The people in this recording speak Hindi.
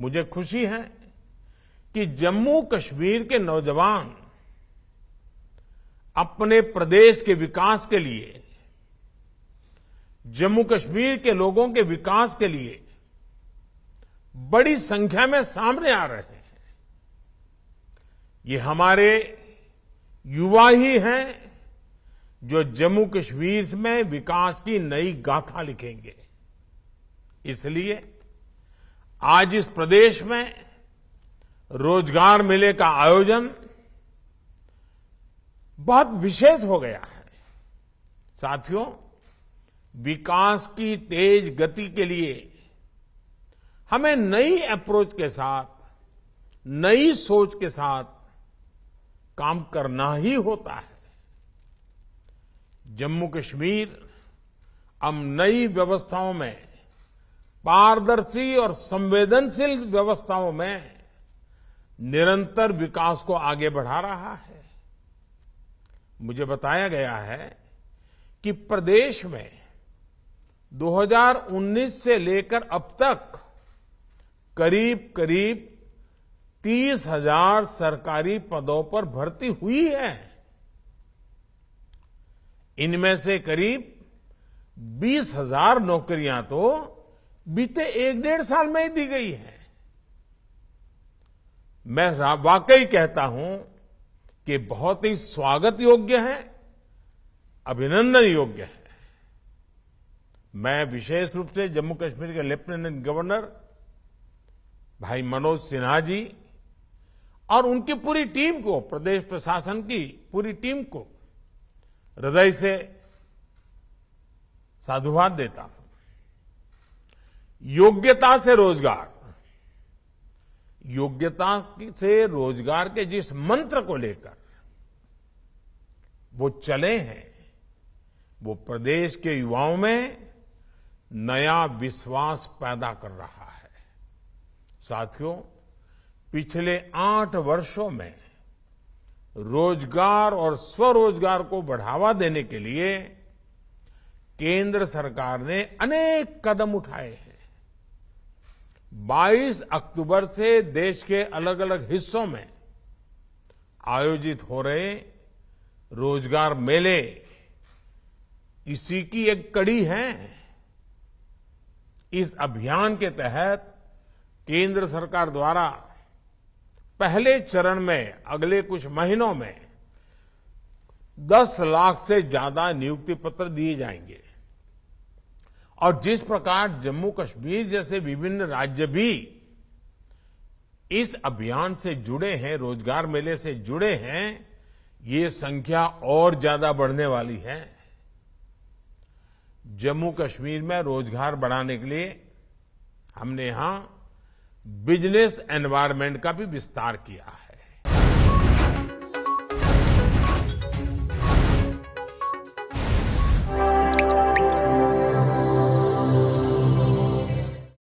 मुझे खुशी है कि जम्मू कश्मीर के नौजवान अपने प्रदेश के विकास के लिए जम्मू कश्मीर के लोगों के विकास के लिए बड़ी संख्या में सामने आ रहे हैं ये हमारे युवा ही हैं जो जम्मू कश्मीर में विकास की नई गाथा लिखेंगे इसलिए आज इस प्रदेश में रोजगार मेले का आयोजन बहुत विशेष हो गया है साथियों विकास की तेज गति के लिए हमें नई अप्रोच के साथ नई सोच के साथ काम करना ही होता है जम्मू कश्मीर अब नई व्यवस्थाओं में पारदर्शी और संवेदनशील व्यवस्थाओं में निरंतर विकास को आगे बढ़ा रहा है मुझे बताया गया है कि प्रदेश में 2019 से लेकर अब तक करीब करीब तीस हजार सरकारी पदों पर भर्ती हुई है इनमें से करीब बीस हजार नौकरियां तो बीते एक डेढ़ साल में ही दी गई है मैं वाकई कहता हूं कि बहुत ही स्वागत योग्य है अभिनंदन योग्य है मैं विशेष रूप से जम्मू कश्मीर के लेफ्टिनेंट गवर्नर भाई मनोज सिन्हा जी और उनकी पूरी टीम को प्रदेश प्रशासन की पूरी टीम को हृदय से साधुवाद देता हूं योग्यता से रोजगार योग्यता से रोजगार के जिस मंत्र को लेकर वो चले हैं वो प्रदेश के युवाओं में नया विश्वास पैदा कर रहा है साथियों पिछले आठ वर्षों में रोजगार और स्वरोजगार को बढ़ावा देने के लिए केंद्र सरकार ने अनेक कदम उठाए हैं 22 अक्टूबर से देश के अलग अलग हिस्सों में आयोजित हो रहे रोजगार मेले इसी की एक कड़ी है इस अभियान के तहत केंद्र सरकार द्वारा पहले चरण में अगले कुछ महीनों में 10 लाख से ज्यादा नियुक्ति पत्र दिए जाएंगे और जिस प्रकार जम्मू कश्मीर जैसे विभिन्न राज्य भी इस अभियान से जुड़े हैं रोजगार मेले से जुड़े हैं ये संख्या और ज्यादा बढ़ने वाली है जम्मू कश्मीर में रोजगार बढ़ाने के लिए हमने यहां बिजनेस एनवायरमेंट का भी विस्तार किया है